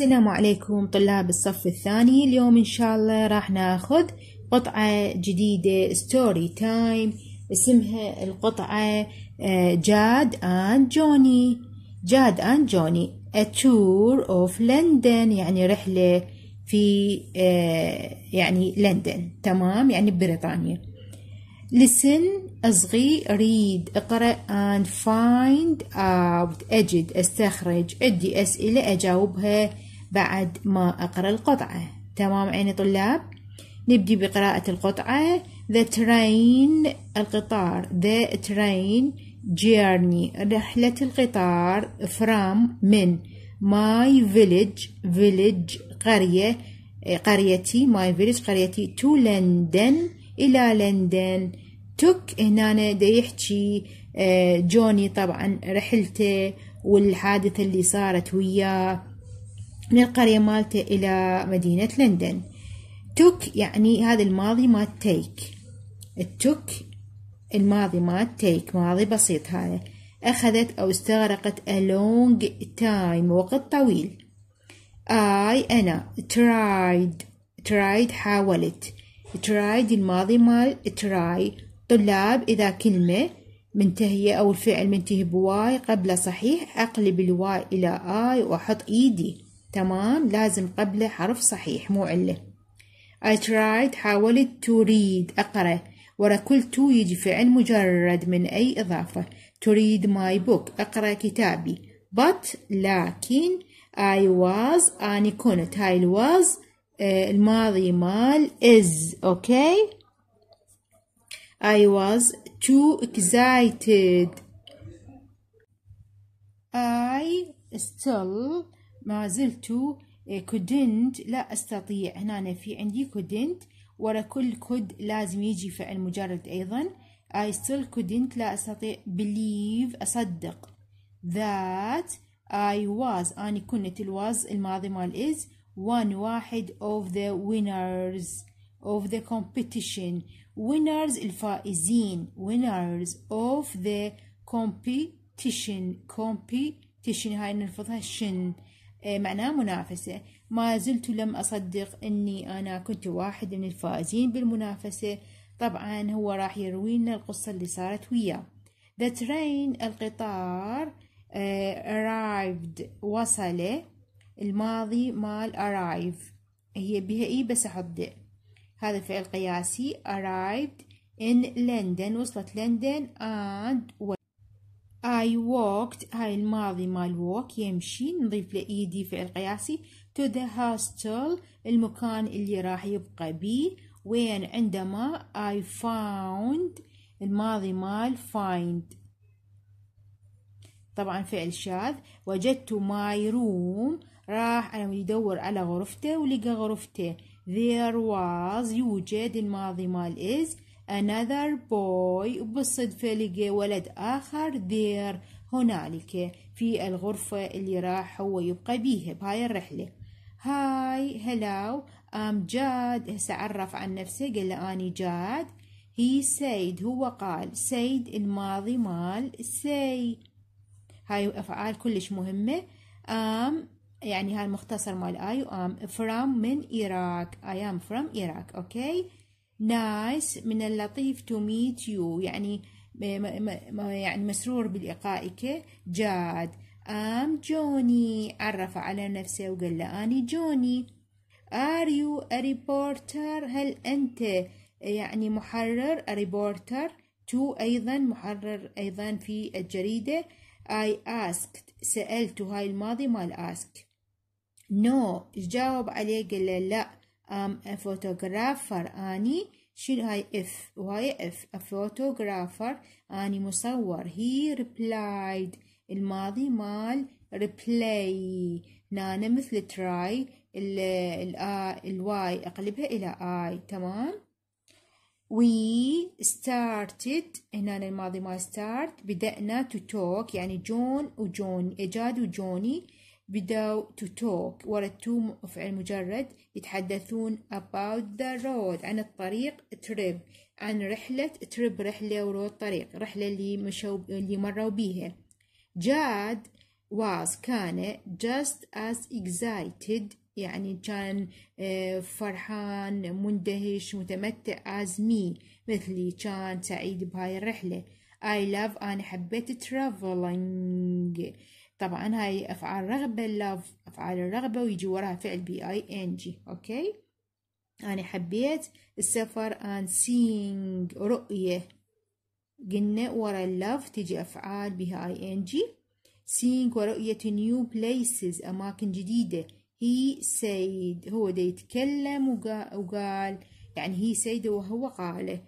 السلام عليكم طلاب الصف الثاني اليوم إن شاء الله راح ناخذ قطعة جديدة ستوري تايم اسمها القطعة آه، جاد أند جوني جاد أند جوني اتور اوف لندن يعني رحلة في آه، يعني لندن تمام يعني بريطانيا لسن اصغي ريد اقرأ اند فايند اوت اجد استخرج ادي اسئلة اجاوبها بعد ما أقرأ القطعة تمام عيني طلاب نبدي بقراءة القطعة the train القطار the train journey رحلة القطار from من my village village قرية قريتي my village قريتي to London إلى لندن took هنا دا يحكي آه، جوني طبعا رحلته والحادثة اللي صارت وياه من القرية مالته إلى مدينة لندن توك يعني هذا الماضي مال تيك التوك الماضي مال تيك ماضي بسيط هذا أخذت أو استغرقت a long time وقت طويل I أنا tried tried حاولت tried الماضي مال try طلاب إذا كلمة منتهية أو الفعل منتهي بواي قبل صحيح أقلب الواي إلى I وأحط إيدي e، تمام لازم قبله حرف صحيح مو علة I tried حاولت to read أقرأ ورا كل تو يجي فعل مجرد من أي إضافة to read my book أقرأ كتابي but لكن I was أنا كنت هاي الواز آه، الماضي مال is أوكي okay? I was too excited I still ما زلت couldn't لا أستطيع هنا في عندي couldn't ورا كل could لازم يجي فعل مجرد أيضا I still couldn't لا أستطيع believe أصدق that I was أنا كنت الواز الماضي مال is one واحد of the winners of the competition winners الفائزين winners of the competition competition هاي نلفظها شن إيه، معناه منافسة ما زلت لم أصدق أني أنا كنت واحد من الفائزين بالمنافسة طبعا هو راح يروي لنا القصة اللي صارت وياه The train القطار إيه، arrived وصل الماضي مال arrive هي بها اي بس احط هذا فعل قياسي arrived in London وصلت لندن and I walked هاي الماضي مال walk يمشي نضيف له ed فعل قياسي to the hostel المكان اللي راح يبقى بيه وين عندما I found الماضي مال find طبعا فعل شاذ وجدت my room راح أنا يدور على غرفته ولقى غرفته there was يوجد الماضي مال is another boy وبالصدفة لقى ولد آخر there هنالك في الغرفة اللي راح هو يبقى بيها بهاي الرحلة هاي هلاو ام جاد هسه عرف عن نفسه قال له اني جاد هي سيد هو قال سيد الماضي مال سي هاي افعال كلش مهمه ام يعني هاي المختصر مال اي وام فروم من ايراك اي ام فروم ايراك اوكي okay? nice من اللطيف تو ميت يو يعني يعني مسرور بلقائك جاد ام جوني عرف على نفسه وقال له اني جوني ار يو a هل أنت يعني محرر a تو أيضا محرر أيضا في الجريدة اي اسكت سألت هاي الماضي مال اسك نو جاوب عليه قال له لا ام ا فوتوغرافر أني should I if why if a photographer أني مصور he replied الماضي مال replay نانا مثل try ال ال الواي أقلبها إلى I تمام we started هنا الماضي مال start بدأنا to talk يعني جون وجون إيجاد وجوني بدأوا to talk ورا to فعل مجرد يتحدثون about the road عن الطريق trip عن رحلة trip رحلة ورود طريق رحلة اللي مشوا اللي مروا بيها جاد was كان just as excited يعني كان آه، فرحان مندهش متمتع as me مثلي كان سعيد بهاي الرحلة I love أنا حبيت traveling طبعا هاي أفعال رغبة love أفعال الرغبة ويجي وراها فعل بي اي ان جي أوكي أنا حبيت السفر and seeing رؤية قلنا ورا love تجي أفعال بها اي ان جي seeing ورؤية new places أماكن جديدة he said هو دا يتكلم وقال يعني he said وهو قاله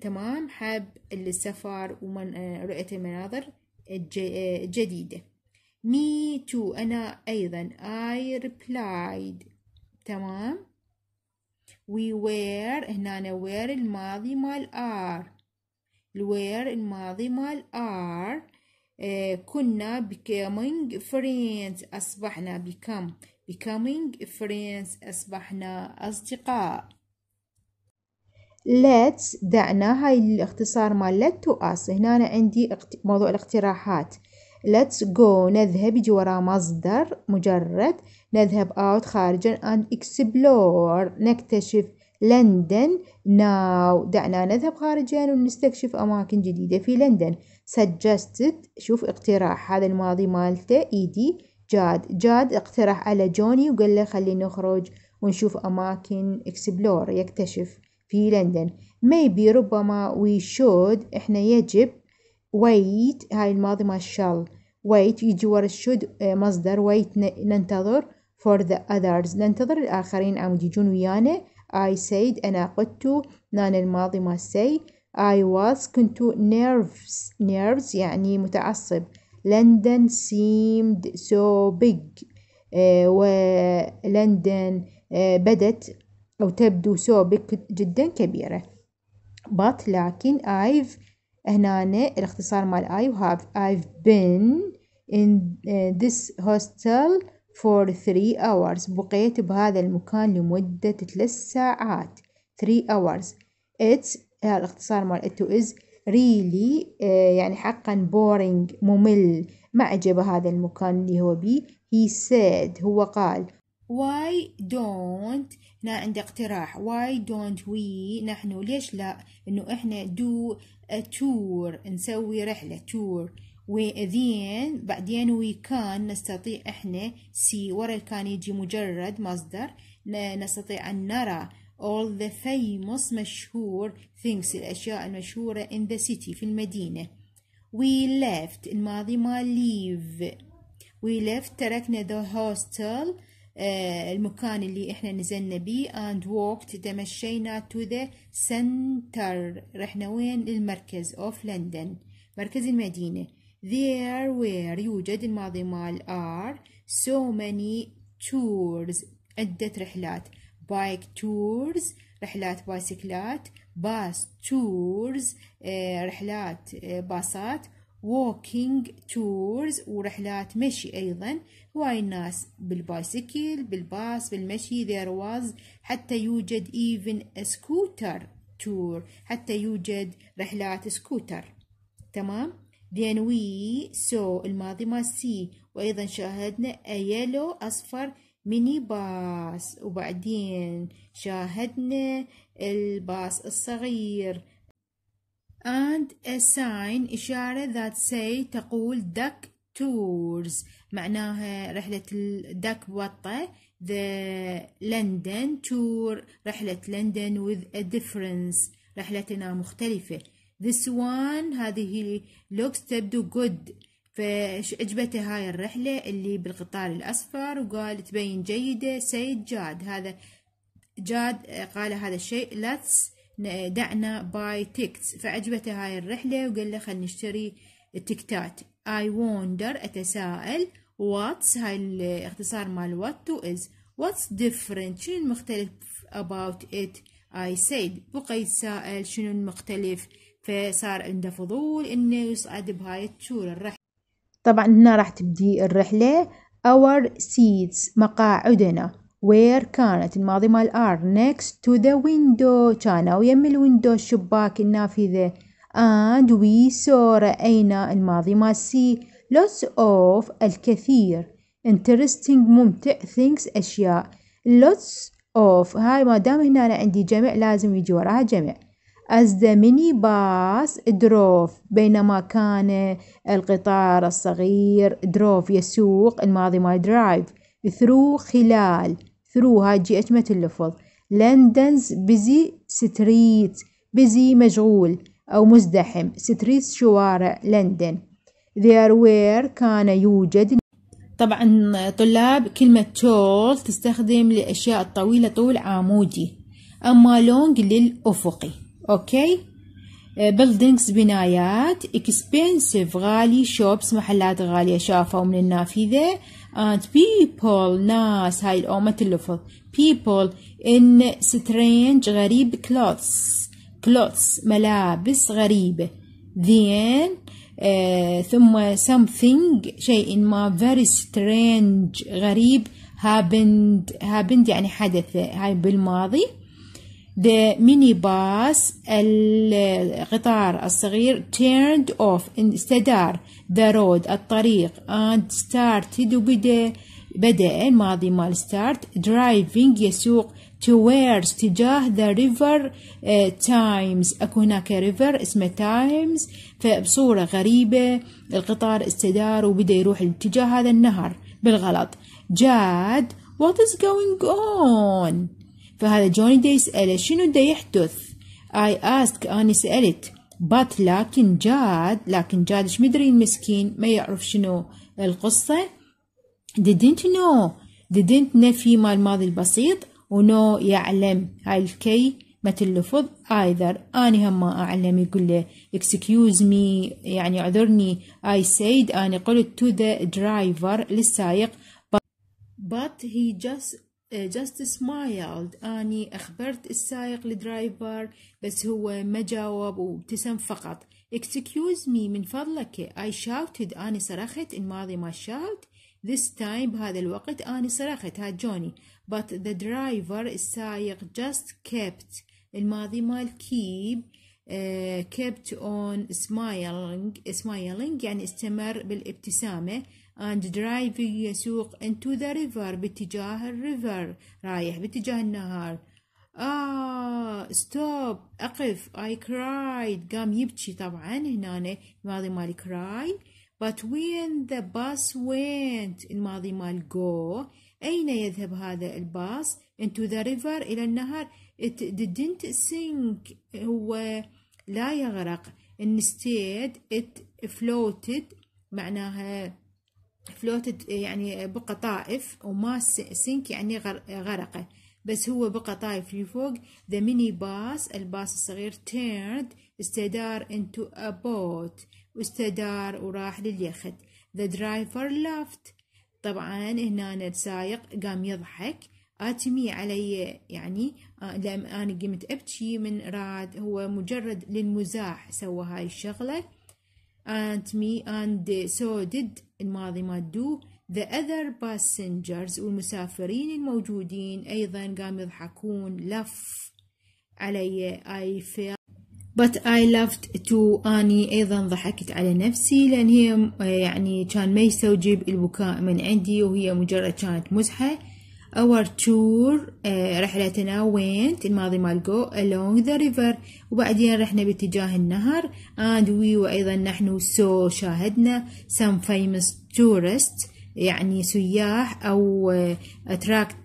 تمام حب السفر ومن رؤية المناظر الجديدة me too أنا أيضا I replied تمام we were هنا were الماضي مال are were الماضي مال are uh, كنا becoming friends أصبحنا become becoming friends أصبحنا أصدقاء let's دعنا هاي الاختصار مال let to us هنا أنا عندي موضوع الاقتراحات let's go نذهب يجي وراء مصدر مجرد نذهب out خارجا and explore نكتشف لندن now دعنا نذهب خارجا ونستكشف أماكن جديدة في لندن suggested شوف اقتراح هذا الماضي مالته إيدي جاد جاد اقترح على جوني وقال له خلينا نخرج ونشوف أماكن explore يكتشف في لندن maybe ربما we should إحنا يجب wait هاي الماضي ما shall wait يجي ورا should آه، مصدر wait ننتظر for the others ننتظر الآخرين عم يجون ويانا I said أنا قلت نان الماضي ما say I was كنت nerves nerves يعني متعصب London seemed so big آه، ولندن آه، بدت أو تبدو so big جدا كبيرة but لكن I've هنا الاختصار مال I have I've been in eh, this hostel for three hours بقيت بهذا المكان لمدة ثلاث ساعات three hours it's الاختصار مال it is really uh, يعني حقا boring ممل ما عجبه هذا المكان اللي هو بيه he said هو قال why don't هنا عندي اقتراح why don't we نحن ليش لا انه احنا do a tour نسوي رحلة tour وذين بعدين we can نستطيع احنا see ورا كان يجي مجرد مصدر نستطيع ان نرى all the famous مشهور things الأشياء المشهورة in the city في المدينة we left الماضي ما leave we left تركنا the hostel آه، المكان اللي احنا نزلنا بيه and walked تمشينا to the center رحنا وين للمركز of London مركز المدينة there where يوجد الماضي مال are so many tours عدة رحلات bike tours رحلات بايسكلات bus tours آه، رحلات آه، باصات walking tours ورحلات مشي أيضا هواي ناس بالبايسكل بالباص بالمشي there was حتى يوجد even a scooter tour حتى يوجد رحلات سكوتر تمام then we saw الماضي ما see وأيضا شاهدنا a yellow أصفر ميني باص وبعدين شاهدنا الباص الصغير and a sign إشارة that say تقول duck tours معناها رحلة الدك بوطة the London tour رحلة لندن with a difference رحلتنا مختلفة this one هذه looks تبدو good فعجبته هاي الرحلة اللي بالقطار الأصفر وقال تبين جيدة سيد جاد هذا جاد قال هذا الشيء let's دعنا باي تيكتس فعجبته هاي الرحلة وقال له خلينا نشتري التكتات I wonder أتساءل what's هاي الاختصار مال what to is what's different شنو المختلف about it I said بقى يتساءل شنو المختلف فصار عنده فضول انه يصعد بهاي التور الرحلة طبعا هنا راح تبدي الرحلة our seats مقاعدنا where كانت الماضي مال are next to the window كانوا يم الويندو الشباك النافذة and we saw رأينا الماضي مال سي lots of الكثير interesting ممتع things أشياء lots of هاي ما دام هنا أنا عندي جمع لازم يجي وراها جمع as the mini bus drove بينما كان القطار الصغير drove يسوق الماضي مال drive through خلال through هاي جي اتش اللفظ لندنز بزي ستريت بزي مشغول أو مزدحم ستريت شوارع لندن there were كان يوجد طبعا طلاب كلمة tall تستخدم للأشياء الطويلة طول عمودي أما long للأفقي أوكي بيلدينجز آه، بنايات اكسبنسيف غالي شوبس محلات غالية شافوا من النافذة and people ناس هاي الأمة اللفظ people in strange غريب clothes clothes ملابس غريبة then uh, ثم something شيء ما very strange غريب happened happened يعني حدث هاي بالماضي The minibus القطار الصغير turned off استدار the road الطريق and started وبدأ بدأ الماضي مال start driving يسوق towards تجاه the river uh, eh, times اكو هناك river اسمه times فبصورة غريبة القطار استدار وبدأ يروح لاتجاه هذا النهر بالغلط جاد what is going on فهذا جوني دا يسأله شنو دا يحدث I ask أنا سألت but لكن جاد لكن جاد ايش مدري المسكين ما يعرف شنو القصة didn't know didn't نفي مال الماضي البسيط ونو يعلم هاي الكي ما تلفظ either أنا هم ما أعلم يقول له excuse me يعني اعذرني I said أنا قلت to the driver للسائق but, but he just just آه، smiled أني أخبرت السائق الدرايفر بس هو ما جاوب وابتسم فقط excuse me من فضلك I shouted أني صرخت الماضي ما shout this time بهذا الوقت أني صرخت ها جوني but the driver السائق just kept الماضي مال keep kept on smiling smiling يعني استمر بالابتسامة and driving يسوق into the river باتجاه الريفر رايح باتجاه النهر آه stop أقف I cried قام يبكي طبعا هنا الماضي مال cry but when the bus went الماضي مال go أين يذهب هذا الباص into the river إلى النهر it didn't sink هو لا يغرق instead it floated معناها floated يعني بقى طائف وما سنك يعني غرقه بس هو بقى طايف لفوق the mini bass الباص الصغير turned استدار into a boat واستدار وراح لليخت the driver laughed طبعا هنا السائق قام يضحك آتمي علي يعني آه، أنا قمت أبكي من راد هو مجرد للمزاح سوى هاي الشغلة اتمي اند سو ديد الماضي ما دو the other passengers والمسافرين الموجودين أيضا قام يضحكون لف علي اي feel but I loved to أني أيضا ضحكت على نفسي لأن هي آه، يعني كان ما يستوجب البكاء من عندي وهي مجرد كانت مزحة our tour eh, رحلتنا went الماضي مال go along the river وبعدين رحنا باتجاه النهر and we وأيضا نحن so شاهدنا some famous tourists يعني سياح أو eh,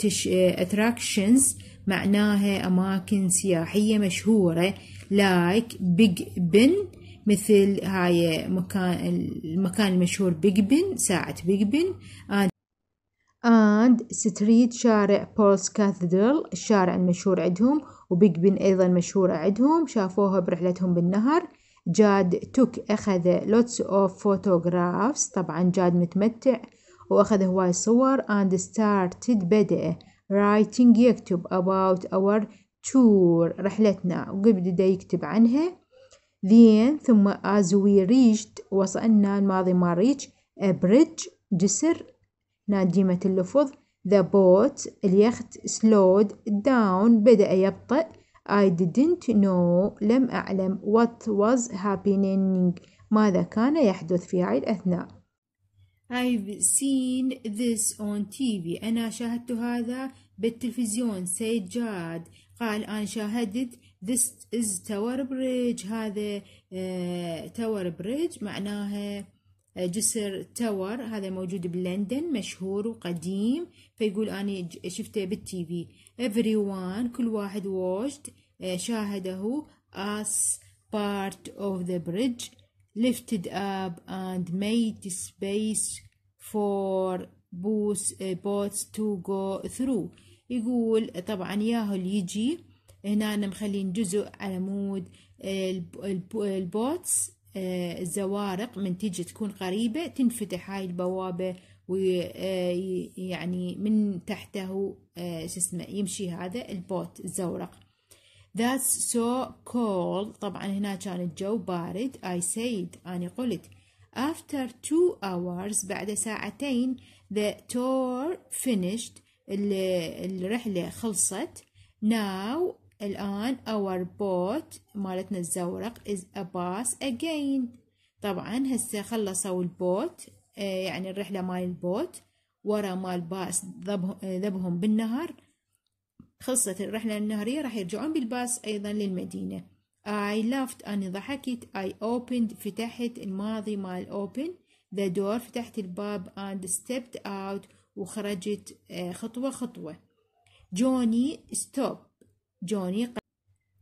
eh, attractions معناها أماكن سياحية مشهورة like big ben مثل هاي مكان المكان المشهور بيج بن ساعة بيج بن ستراند ستريت شارع بولس كاثدرال الشارع المشهور عندهم وبيج بن أيضا مشهورة عندهم شافوها برحلتهم بالنهر جاد توك أخذ لوتس أوف فوتوغرافز طبعا جاد متمتع وأخذ هواي صور and started بدأ writing يكتب about our tour رحلتنا وبدأ يكتب عنها then ثم as we reached وصلنا الماضي ما reach a bridge جسر ناجمة اللفظ The boat اليخت slowed down بدأ يبطئ I didn't know لم أعلم what was happening ماذا كان يحدث في هاي الأثناء I've seen this on TV أنا شاهدت هذا بالتلفزيون سيد جاد قال أنا شاهدت this is tower bridge هذا آه، Tower Bridge معناها جسر تاور هذا موجود بلندن مشهور وقديم فيقول أنا شفته بالتي في everyone كل واحد watched آه، شاهده as part of the bridge lifted up and made space for boats, آه، boats to go through يقول طبعا ياهو يجي هنا مخلين جزء على مود آه، البوتس آه، الزوارق من تجي تكون قريبة تنفتح هاي البوابة ويعني آه، من تحته آه، شو اسمه يمشي هذا البوت الزورق That's so cold طبعا هنا كان الجو بارد I said أنا قلت After two hours بعد ساعتين the tour finished الرحلة خلصت Now الآن our boat مالتنا الزورق is a bus again طبعا هسه خلصوا البوت إيه، يعني الرحلة مال البوت ورا مال باس ذبهم بالنهر خلصت الرحلة النهرية راح يرجعون بالباص أيضا للمدينة I laughed أنا ضحكت I opened فتحت الماضي مال open the door فتحت الباب and stepped out وخرجت خطوة إيه، خطوة جوني stop جوني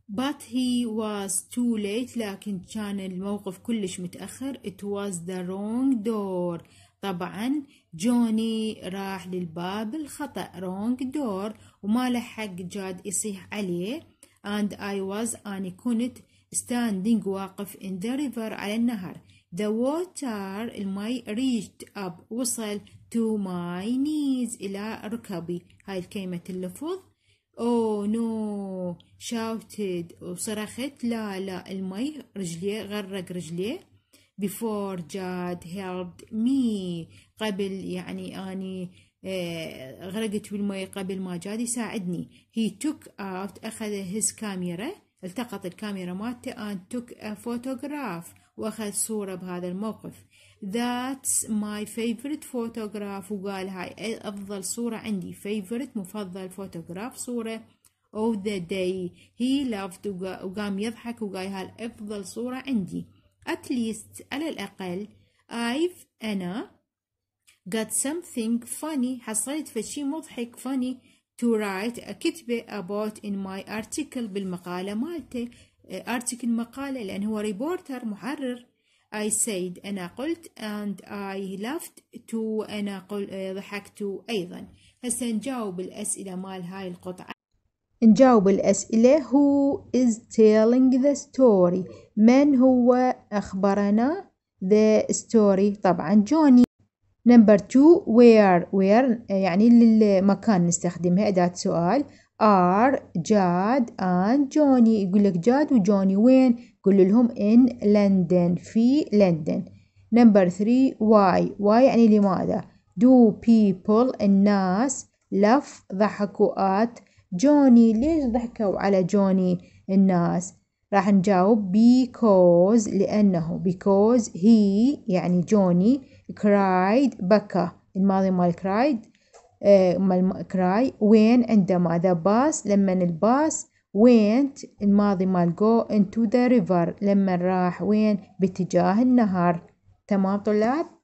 But he was too late لكن كان الموقف كلش متأخر It was the wrong door طبعا جوني راح للباب الخطأ wrong door وما لحق جاد يصيح عليه and I was أني كنت standing واقف in the river على النهر the water المي reached up وصل to my knees إلى ركبي هاي الكلمة اللفظ أوه نو شاوتد وصرخت لا لا المي رجليه غرق رجليه before جاد helped me قبل يعني أني آه، غرقت بالمي قبل ما جاد يساعدني he took out أخذ his كاميرا التقط الكاميرا مالته and took a photograph وأخذ صورة بهذا الموقف that's my favorite photograph وقال هاي أفضل صورة عندي favorite مفضل photograph صورة of the day he loved وقام يضحك وقال هاي أفضل صورة عندي at least على الأقل I've أنا got something funny حصلت فشي مضحك funny to write كتبة about in my article بالمقالة مالته article مقالة لأن هو ريبورتر محرر I said أنا قلت and I laughed to أنا قل آه، ضحكت أيضا هسه نجاوب الأسئلة مال هاي القطعة نجاوب الأسئلة who is telling the story من هو أخبرنا the story طبعا جوني نمبر 2 where where يعني للمكان نستخدمها أداة سؤال ار جاد اند جوني يقول لك جاد وجوني وين قول لهم ان لندن في لندن نمبر 3 واي واي يعني لماذا دو بيبل الناس لف ضحكوا ات جوني ليش ضحكوا على جوني الناس راح نجاوب because لأنه because he يعني جوني cried بكى الماضي مال cried آه، أما cry وين عندما the bus لما الباص went الماضي مال go into the river لما راح وين باتجاه النهر تمام طلاب